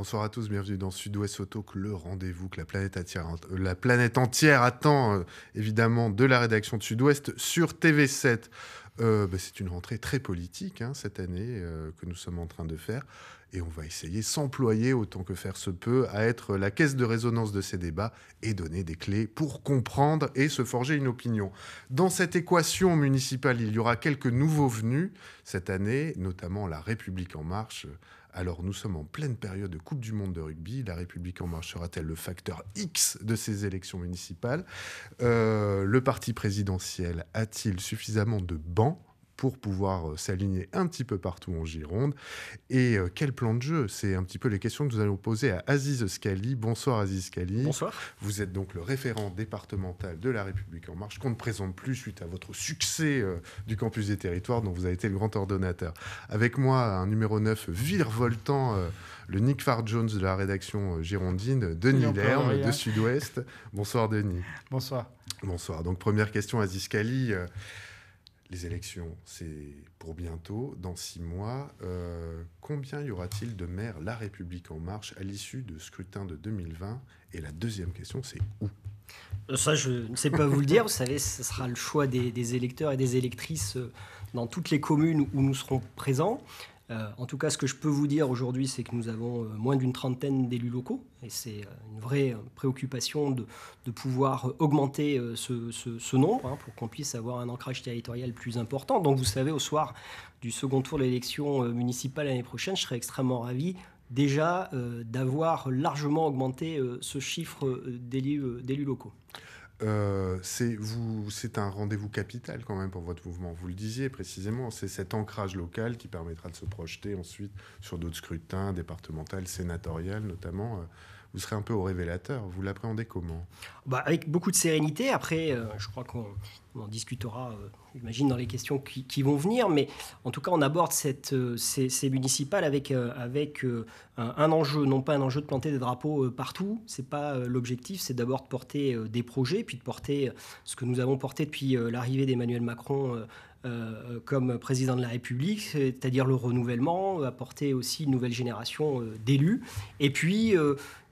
bonsoir à tous, bienvenue dans Sud-Ouest Auto, que le rendez-vous que la planète, euh, la planète entière attend, euh, évidemment, de la rédaction de Sud-Ouest sur TV7. Euh, bah, c'est une rentrée très politique hein, cette année que nous sommes en train de faire et on va essayer, s'employer autant que faire se peut, à être la caisse de résonance de ces débats et donner des clés pour comprendre et se forger une opinion. Dans cette équation municipale, il y aura quelques nouveaux venus cette année, notamment La République en marche, alors nous sommes en pleine période de Coupe du Monde de rugby. La République en marche sera-t-elle le facteur X de ces élections municipales euh, Le parti présidentiel a-t-il suffisamment de bancs pour pouvoir euh, s'aligner un petit peu partout en Gironde. Et euh, quel plan de jeu C'est un petit peu les questions que nous allons poser à Aziz Scali. Bonsoir Aziz Scali. Bonsoir. Vous êtes donc le référent départemental de La République en marche, qu'on ne présente plus suite à votre succès euh, du campus des territoires dont vous avez été le grand ordonnateur. Avec moi, un numéro 9 virevoltant le Nick Far Jones de la rédaction girondine, Denis Lerme de Sud-Ouest. Bonsoir Denis. Bonsoir. Bonsoir. Donc première question Aziz Scali, les élections, c'est pour bientôt, dans six mois. Euh, combien y aura-t-il de maires La République en marche à l'issue de scrutin de 2020 Et la deuxième question, c'est où euh, ça, je ne sais pas vous le dire. Vous savez, ce sera le choix des, électeurs et des électrices euh, dans toutes les communes où nous serons présents. Euh, en tout cas, ce que je peux vous dire aujourd'hui, c'est que nous avons euh, moins d'une trentaine d'élus locaux, et c'est euh, une vraie préoccupation de, pouvoir augmenter ce, nombre hein, pour qu'on puisse avoir un ancrage territorial plus important. Donc vous savez, au soir du second tour de l'élection municipale l'année prochaine, je serais extrêmement ravi déjà d'avoir largement augmenté ce chiffre d'élus locaux. Euh, c'est un rendez-vous capital quand même pour votre mouvement. Vous le disiez précisément, c'est cet ancrage local qui permettra de se projeter ensuite sur d'autres scrutins, départementaux, sénatoriales notamment. Euh, vous serez un peu au révélateur. Vous l'appréhendez comment bah, Avec beaucoup de sérénité. Après, euh, je crois qu'on en discutera, euh, j'imagine, dans les questions qui, vont venir. Mais en tout cas, on aborde cette, euh, ces, municipales avec, avec un, un, enjeu, non pas un enjeu de planter des drapeaux partout. C'est pas l'objectif. C'est d'abord de porter des projets, puis de porter ce que nous avons porté depuis l'arrivée d'Emmanuel Macron euh, comme président de la République, c'est-à-dire le renouvellement, euh, apporter aussi une nouvelle génération euh, d'élus, et puis,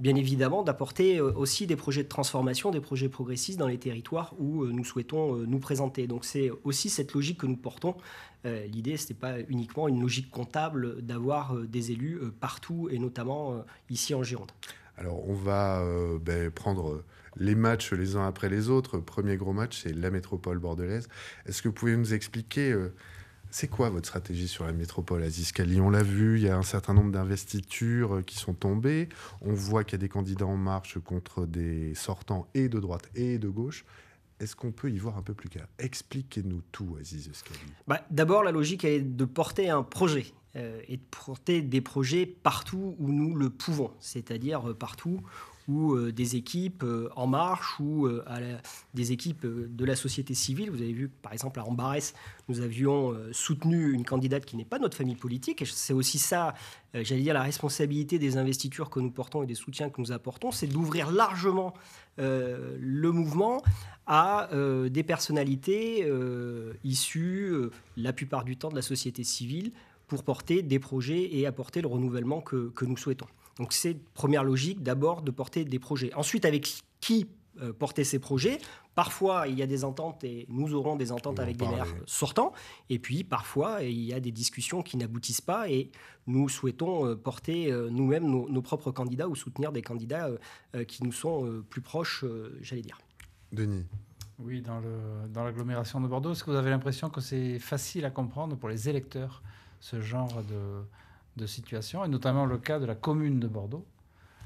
bien évidemment, d'apporter aussi des projets de transformation, des projets progressistes dans les territoires où nous souhaitons nous présenter. Donc c'est aussi cette logique que nous portons. L'idée, ce n'est pas uniquement une logique comptable d'avoir des élus partout, et notamment ici en Gironde. Alors on va ben, prendre les matchs les uns après les autres. Premier gros match, c'est la métropole bordelaise. Est-ce que vous pouvez nous expliquer euh, c'est quoi votre stratégie sur la métropole Aziz Kali On l'a vu, il y a un certain nombre d'investitures euh, qui sont tombées. On voit qu'il y a des candidats en marche contre des sortants et de droite et de gauche. Est-ce qu'on peut y voir un peu plus clair Expliquez-nous tout, Aziz Kali. Bah, d'abord, la logique est de porter un projet euh, et de porter des projets partout où nous le pouvons, c'est-à-dire partout ou euh, des équipes euh, En Marche ou euh, des équipes de la société civile. Vous avez vu, par exemple, à Ambarès, nous avions soutenu une candidate qui n'est pas notre famille politique. Et c'est aussi ça, j'allais dire, la responsabilité des investitures que nous portons et des soutiens que nous apportons, c'est d'ouvrir largement le mouvement à des personnalités issues, la plupart du temps, de la société civile pour porter des projets et apporter le renouvellement que nous souhaitons. Donc c'est première logique d'abord de porter des projets. Ensuite, avec qui euh, porter ces projets Parfois, il y a des ententes et nous aurons des ententes avec des maires sortants. Et puis, parfois, il y a des discussions qui n'aboutissent pas et nous souhaitons euh, porter euh, nous-mêmes nos, propres candidats ou soutenir des candidats qui nous sont plus proches, j'allais dire. Denis Oui, dans, dans l'agglomération de Bordeaux, est-ce que vous avez l'impression que c'est facile à comprendre pour les électeurs, ce genre de, de situation, et notamment le cas de la commune de Bordeaux,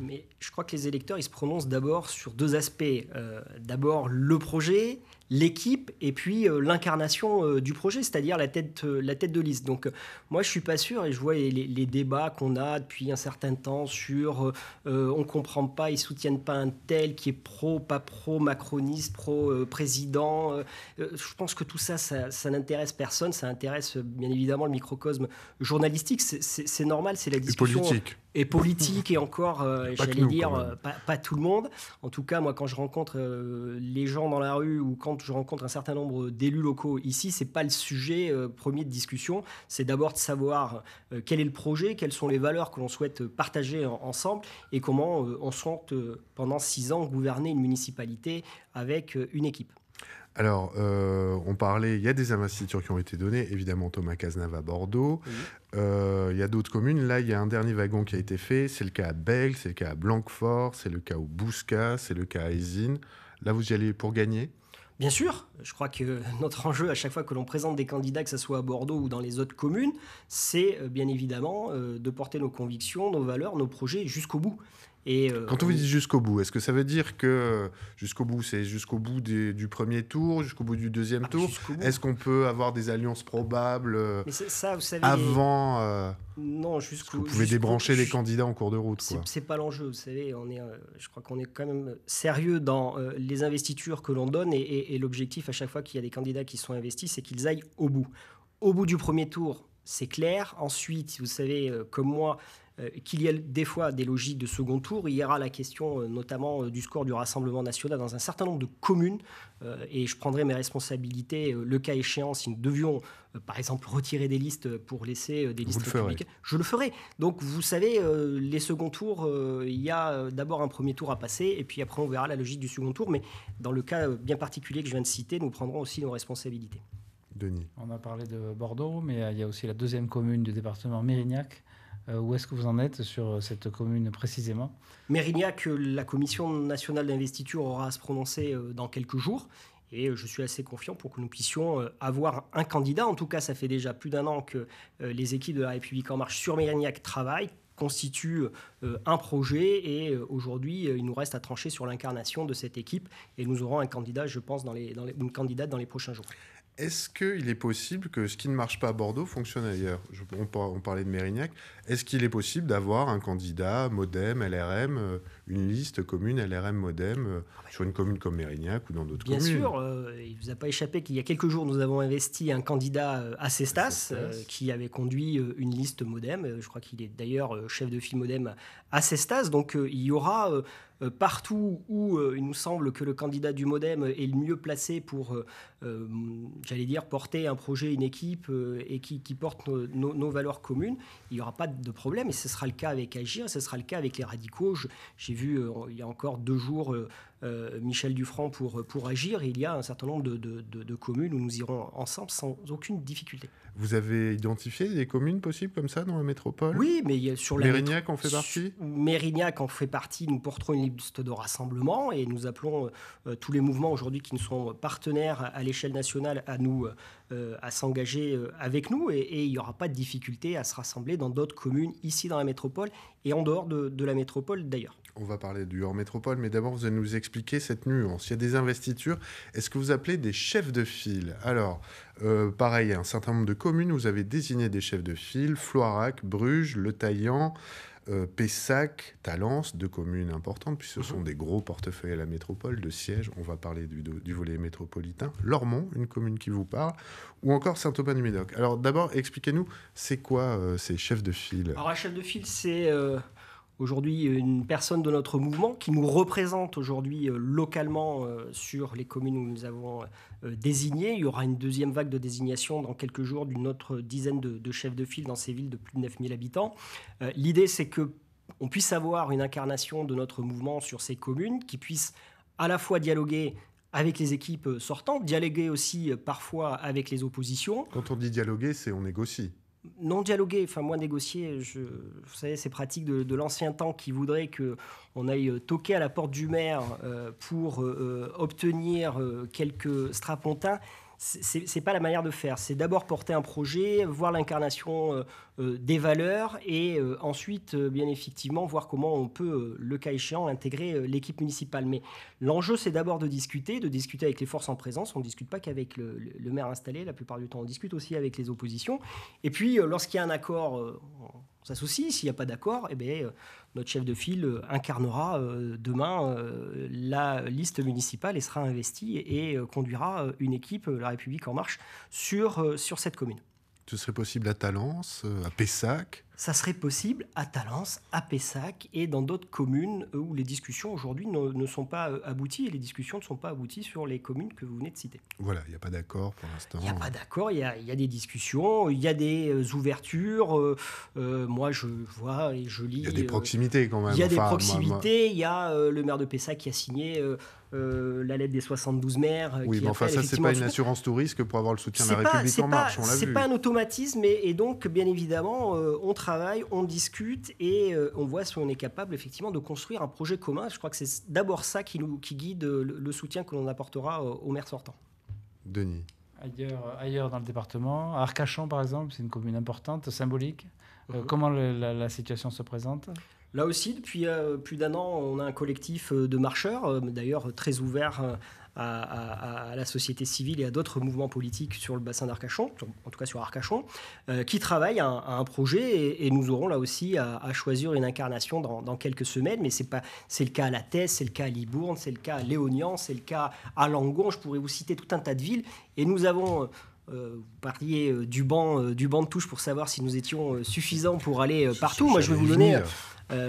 mais je crois que les électeurs, ils se prononcent d'abord sur deux aspects. Euh, d'abord le projet, l'équipe, et puis euh, l'incarnation euh, du projet, c'est-à-dire la tête, la tête de liste. Donc moi, je suis pas sûr, et je vois les, débats qu'on a depuis un certain temps sur on comprend pas, ils soutiennent pas un tel qui est pro, pas pro, macroniste, pro président. je pense que tout ça, ça, n'intéresse personne. Ça intéresse bien évidemment le microcosme journalistique. C'est normal, c'est la discussion. politique et politique et encore, euh, j'allais dire, euh, pas, tout le monde. En tout cas, moi, quand je rencontre euh, les gens dans la rue ou quand je rencontre un certain nombre d'élus locaux ici, ce n'est pas le sujet premier de discussion. C'est d'abord de savoir quel est le projet, quelles sont les valeurs que l'on souhaite partager ensemble et comment on souhaite pendant six ans gouverner une municipalité avec une équipe. Alors, euh, on parlait, il y a des investitures qui ont été données, évidemment Thomas Cazenave à Bordeaux. Euh, il y a d'autres communes. Là, il y a un dernier wagon qui a été fait. C'est le cas à Belle. c'est le cas à Blanquefort, c'est le cas au Bousca, c'est le cas à Aizine. Là, vous y allez pour gagner Bien sûr, je crois que notre enjeu à chaque fois que l'on présente des candidats, que ce soit à Bordeaux ou dans les autres communes, c'est euh, bien évidemment de porter nos convictions, nos valeurs, nos projets jusqu'au bout. Euh, quand on vous dit jusqu'au bout, est-ce que ça veut dire que euh, jusqu'au bout, c'est jusqu'au bout du premier tour, jusqu'au bout du deuxième ah, tour Est-ce qu'on peut avoir des alliances probables euh, Mais ça, vous savez, avant Non, jusqu'au Vous pouvez débrancher les candidats en cours de route. C'est pas l'enjeu, vous savez. On est, je crois qu'on est quand même sérieux dans les investitures que l'on donne et, et l'objectif à chaque fois qu'il y a des candidats qui sont investis, c'est qu'ils aillent au bout. Au bout du premier tour, c'est clair. Ensuite, vous savez, comme moi, euh, qu'il y ait des fois des logiques de second tour. Il y aura la question euh, notamment euh, du score du Rassemblement national dans un certain nombre de communes, et je prendrai mes responsabilités le cas échéant si nous devions, par exemple, retirer des listes pour laisser des listes publiques Je le ferai. Donc vous savez, les seconds tours, il y a d'abord un premier tour à passer, et puis après on verra la logique du second tour, mais dans le cas bien particulier que je viens de citer, nous prendrons aussi nos responsabilités. Denis. On a parlé de Bordeaux, mais il y a aussi la deuxième commune du département, Mérignac, euh, où est-ce que vous en êtes sur euh, cette commune précisément Mérignac, la commission nationale d'investiture aura à se prononcer euh, dans quelques jours. Et je suis assez confiant pour que nous puissions avoir un candidat. En tout cas, ça fait déjà plus d'un an que les équipes de la République en marche sur Mérignac travaillent, constituent un projet et aujourd'hui il nous reste à trancher sur l'incarnation de cette équipe et nous aurons un candidat je pense une candidate dans les prochains jours. Est-ce qu'il est possible que ce qui ne marche pas à Bordeaux fonctionne ailleurs on, parlait de Mérignac. Est-ce qu'il est possible d'avoir un candidat modem, LRM, euh, une liste commune LRM modem euh, ah sur une commune comme Mérignac ou dans d'autres communes. Bien sûr, euh, il ne vous a pas échappé qu'il y a quelques jours, nous avons investi un candidat euh, à Cestas qui avait conduit une liste modem. Je crois qu'il est d'ailleurs chef de file modem à Cestas. Donc il y aura partout où il nous semble que le candidat du Modem est le mieux placé pour, j'allais dire, porter un projet, une équipe et qui, porte nos, valeurs communes, il n'y aura pas de problème. Et ce sera le cas avec Agir, ce sera le cas avec les radicaux. J'ai vu euh, il y a encore deux jours euh, euh, Michel Dufranc pour, pour agir. il y a un certain nombre de, de, de, communes où nous irons ensemble sans aucune difficulté. Vous avez identifié des communes possibles comme ça dans la métropole Oui, mais il sur la Mérignac en fait partie Mérignac en fait partie. Nous porterons une liste de rassemblement et nous appelons euh, euh, tous les mouvements aujourd'hui qui nous sont partenaires à, l'échelle nationale à nous à s'engager avec nous et, il n'y aura pas de difficulté à se rassembler dans d'autres communes ici dans la métropole et en dehors de, de la métropole d'ailleurs. On va parler du hors métropole, mais d'abord vous allez nous expliquer expliquer cette nuance. Il y a des investitures. Est-ce que vous appelez des chefs de file Alors, euh, pareil, un certain nombre de communes, vous avez désigné des chefs de file Floirac, Bruges, Le Taillan. Euh, Pessac, Talence, deux communes importantes, puis ce mhm. sont des gros portefeuilles à la métropole, de sièges, on va parler du, du volet métropolitain, Lormont, une commune qui vous parle, ou encore Saint-Aubin-du-Médoc. Alors d'abord, expliquez-nous, c'est quoi euh, ces chefs de file Alors un chef de file, c'est... Euh, aujourd'hui euh, une personne de notre mouvement qui nous représente aujourd'hui euh, localement euh, sur les communes où nous avons désigné. Il y aura une deuxième vague de désignation dans quelques jours d'une autre dizaine de, chefs de file dans ces villes de plus de 9000 habitants. L'idée, c'est que on puisse avoir une incarnation de notre mouvement sur ces communes qui puisse à la fois dialoguer avec les équipes sortantes, dialoguer aussi parfois avec les oppositions. Quand on dit dialoguer, c'est on négocie non dialoguer, enfin moins négocier, je, vous savez, ces pratiques de, l'ancien temps qui voudraient que on aille euh, toquer à la porte du maire euh, pour euh, obtenir quelques strapontins, c'est pas la manière de faire. C'est d'abord porter un projet, voir l'incarnation euh, euh, des valeurs et euh, ensuite, bien effectivement, voir comment on peut, le cas échéant, intégrer l'équipe municipale. Mais l'enjeu, c'est d'abord de discuter, de discuter avec les forces en présence. On ne discute pas qu'avec le, maire installé, la plupart du temps, on discute aussi avec les oppositions. Et puis, lorsqu'il y a un accord, s'associe. S'il n'y a pas d'accord, eh ben, euh, notre chef de file euh, incarnera euh, demain la liste municipale et sera investi et, conduira une équipe, La République En Marche, sur, sur cette commune. Ce serait possible à Talence, à Pessac ça serait possible à Talence, à Pessac et dans d'autres communes où les discussions aujourd'hui ne, sont pas euh, abouties et les discussions ne sont pas abouties sur les communes que vous venez de citer. Voilà, il n'y a pas d'accord pour l'instant. Il n'y a pas d'accord, il y, a des discussions, il y a des euh, ouvertures. Euh, moi, je vois et je lis. Il y a des proximités quand même. Il y a des proximités, il y a le maire de Pessac qui a signé euh, la lettre des 72 maires. Euh, oui, mais enfin, ça, c'est pas une assurance tout risque pour avoir le soutien de la République en marche, on l'a C'est pas un automatisme, et, donc, bien évidemment, euh, on travaille, on discute, et on voit si on est capable, effectivement, de construire un projet commun. Je crois que c'est d'abord ça qui, nous, qui guide le, soutien que l'on apportera aux maires sortants. Denis Ailleurs, ailleurs dans le département, Arcachon, par exemple, c'est une commune importante, symbolique. Mhm. comment la situation se présente Là aussi, depuis euh, plus d'un an, on a un collectif euh, de marcheurs, euh, d'ailleurs très ouvert à, la société civile et à d'autres mouvements politiques sur le bassin d'Arcachon, en tout cas sur Arcachon, qui travaillent à, un projet et, nous aurons là aussi à, choisir une incarnation dans, quelques semaines. Mais c'est pas, c'est le cas à La Thèse, c'est le cas à Libourne, c'est le cas à Léonian, c'est le cas à Langon. Je pourrais vous citer tout un tas de villes et nous avons euh, vous parliez euh, du banc, euh, du banc de touche pour savoir si nous étions suffisants pour aller partout. Moi, je vais vous donner.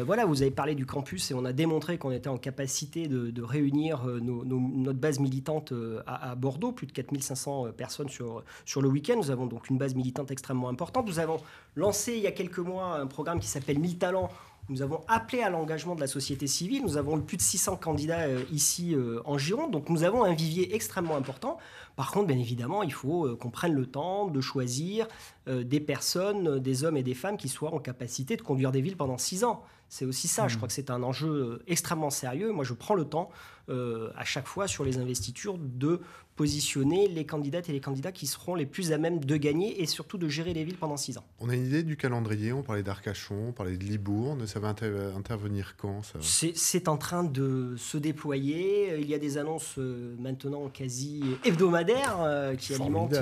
voilà, vous avez parlé du campus et on a démontré qu'on était en capacité de, réunir notre base militante à, Bordeaux, plus de 4500 personnes sur, sur le week-end. Nous avons donc une base militante extrêmement importante. Nous avons lancé il y a quelques mois un programme qui s'appelle 1000 talents nous avons appelé à l'engagement de la société civile. Nous avons eu plus de 600 candidats euh, ici euh, en Gironde. Donc nous avons un vivier extrêmement important. Par contre, bien évidemment, il faut euh, qu'on prenne le temps de choisir des personnes, des hommes et des femmes qui soient en capacité de conduire des villes pendant six ans. C'est aussi ça, je mm. crois que c'est un enjeu euh, extrêmement sérieux. Moi, je prends le temps euh, à chaque fois sur les investitures de positionner les candidates et les candidats qui seront les plus à même de gagner et surtout de gérer les villes pendant six ans. On a une idée du calendrier, on parlait d'Arcachon, on parlait de Libourne, ça va intervenir quand ça C'est en train de se déployer, il y a des annonces euh, maintenant quasi hebdomadaires qui alimentent,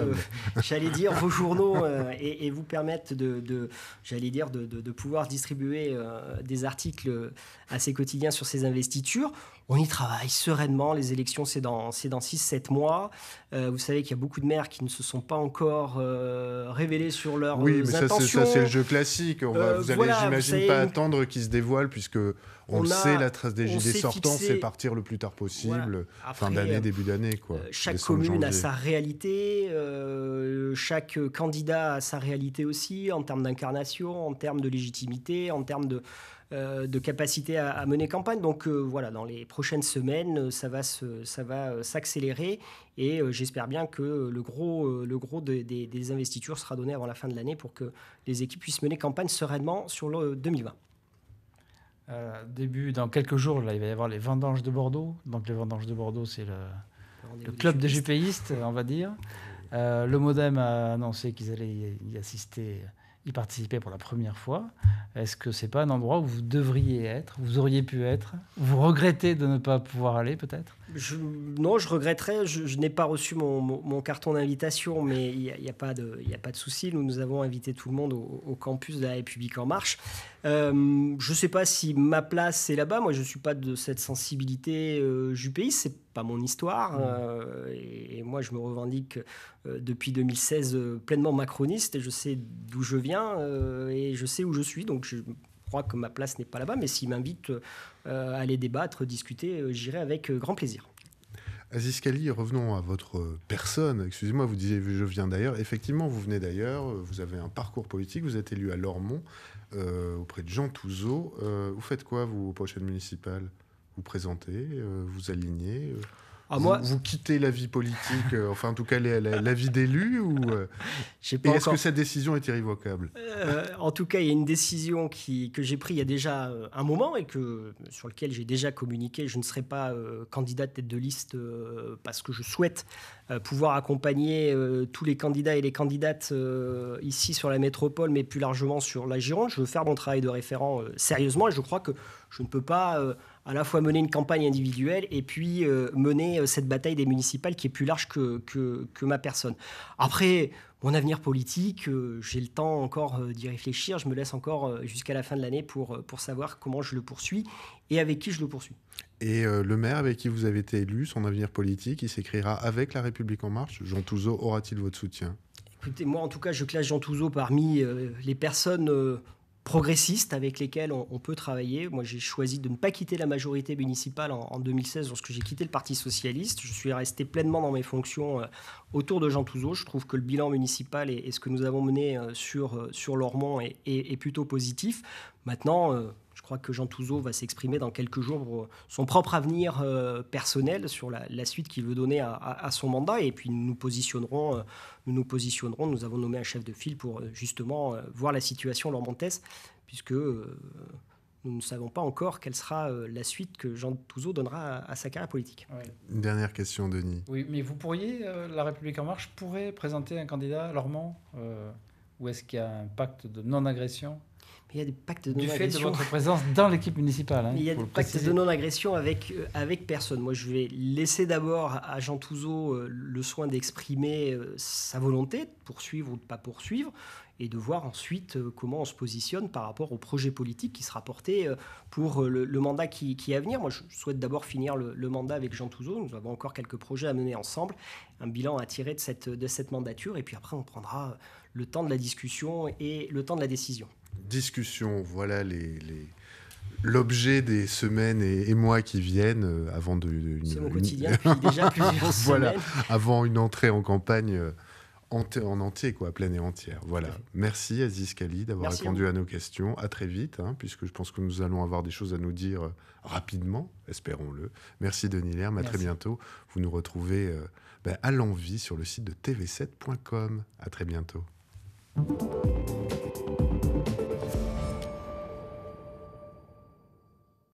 j'allais dire, vos journaux et, vous permettent de, j'allais dire, de pouvoir distribuer des articles euh, assez quotidiens sur ces investitures. On y travaille sereinement. Les élections, c'est dans, dans 6-7 mois. Euh, vous savez qu'il y a beaucoup de maires qui ne se sont pas encore euh, révélés sur leurs oui, mais Ça, c'est le jeu classique. On va, vous allez, j'imagine, pas attendre qu'ils se dévoilent puisque on, sait, la trace des sortants, c'est partir le plus tard possible, fin d'année, début d'année. quoi. chaque commune a sa réalité, chaque candidat a sa réalité aussi, en termes d'incarnation, en termes de légitimité, en termes de euh, de capacité à, mener campagne. Donc euh, voilà, dans les prochaines semaines, euh, ça va ça va s'accélérer et j'espère bien que le gros, le gros des, investitures sera donné avant la fin de l'année pour que les équipes puissent mener campagne sereinement sur le 2020. début, dans quelques jours, là, il va y avoir les vendanges de Bordeaux. Donc les vendanges de Bordeaux, c'est le, club des jupéistes, on va dire. le Modem a annoncé qu'ils allaient y assister y participer pour la première fois, est-ce que c'est pas un endroit où vous devriez être, vous auriez pu être, vous regrettez de ne pas pouvoir aller peut-être Non, je regretterais, je, n'ai pas reçu mon, carton d'invitation, mais il n'y a, pas de, souci, nous nous avons invité tout le monde au campus de la République en marche. Euh, je ne sais pas si ma place est là-bas. Moi, je ne suis pas de cette sensibilité euh, Ce C'est pas mon histoire. Mmh. Euh, et, moi, je me revendique euh, depuis 2016 pleinement macroniste. Et je sais d'où je viens et je sais où je suis. Donc, je crois que ma place n'est pas là-bas. Mais s'ils m'invitent à aller débattre, discuter, j'irai avec grand plaisir. Aziz Kali, revenons à votre personne. Excusez-moi, vous disiez je viens d'ailleurs. Effectivement, vous venez d'ailleurs, vous avez un parcours politique, vous êtes élu à Lormont. Euh, auprès de Jean Touzeau. Euh, vous faites quoi, vous, aux prochaines municipales Vous présentez, euh, vous alignez ah, vous, moi... vous, quittez la vie politique, euh, enfin en tout cas la, la, vie d'élu ou euh, Et est-ce que cette décision est irrévocable euh, En tout cas, il y a une décision qui, que j'ai prise il y a déjà un moment et que, sur laquelle j'ai déjà communiqué. Je ne serai pas candidat tête de liste parce que je souhaite pouvoir accompagner tous les candidats et les candidates ici sur la métropole, mais plus largement sur la Gironde. Je veux faire mon travail de référent sérieusement et je crois que je ne peux pas à la fois mener une campagne individuelle et puis euh, mener euh, cette bataille des municipales qui est plus large que, que, ma personne. Après, mon avenir politique, euh, j'ai le temps encore d'y réfléchir, je me laisse encore jusqu'à la fin de l'année pour, pour savoir comment je le poursuis et avec qui je le poursuis. Et le maire avec qui vous avez été élu, son avenir politique, il s'écrira avec La République en marche. Jean Touzeau aura-t-il votre soutien Écoutez, moi en tout cas, je classe Jean Touzeau parmi les personnes progressistes avec lesquels on, peut travailler. Moi, j'ai choisi de ne pas quitter la majorité municipale en, 2016 lorsque j'ai quitté le Parti socialiste. Je suis resté pleinement dans mes fonctions euh, autour de Jean Touzeau. Je trouve que le bilan municipal et, ce que nous avons mené euh, sur, euh, sur Lormont est, plutôt positif. Maintenant, je crois que Jean Touzeau va s'exprimer dans quelques jours pour son propre avenir euh, personnel sur la, suite qu'il veut donner à, son mandat. Et puis nous nous positionnerons, euh, nous nous positionnerons. Nous avons nommé un chef de file pour euh, justement voir la situation lormantaise, puisque nous ne savons pas encore quelle sera la suite que Jean Touzeau donnera à, sa carrière politique. Une dernière question, Denis. Oui, mais vous pourriez, La République en marche pourrait présenter un candidat à Lormont ou est-ce qu'il y a un pacte de non-agression il y a des pactes de non-agression. Du fait de votre présence dans l'équipe municipale. Hein, il y a des pactes de non-agression avec, euh, avec personne. Moi, je vais laisser d'abord à Jean Touzeau euh, le soin d'exprimer euh, sa volonté de poursuivre ou de ne pas poursuivre et de voir ensuite comment on se positionne par rapport au projet politique qui sera porté pour le, mandat qui, est à venir. Moi, je souhaite d'abord finir le, mandat avec Jean Touzeau. Nous avons encore quelques projets à mener ensemble, un bilan à tirer de cette, de cette mandature, et puis après, on prendra le temps de la discussion et le temps de la décision discussion. Voilà l'objet des semaines et, mois qui viennent euh, avant de. Voilà, avant une entrée en campagne euh, en, en, entier, quoi, pleine et entière. Voilà. Merci, Aziz Kali d'avoir répondu hein. à, nos questions. À très vite, hein, puisque je pense que nous allons avoir des choses à nous dire euh, rapidement, espérons-le. Merci Denis Lerme, à très bientôt. Vous nous retrouvez ben, à l'envie sur le site de tv7.com. À très bientôt.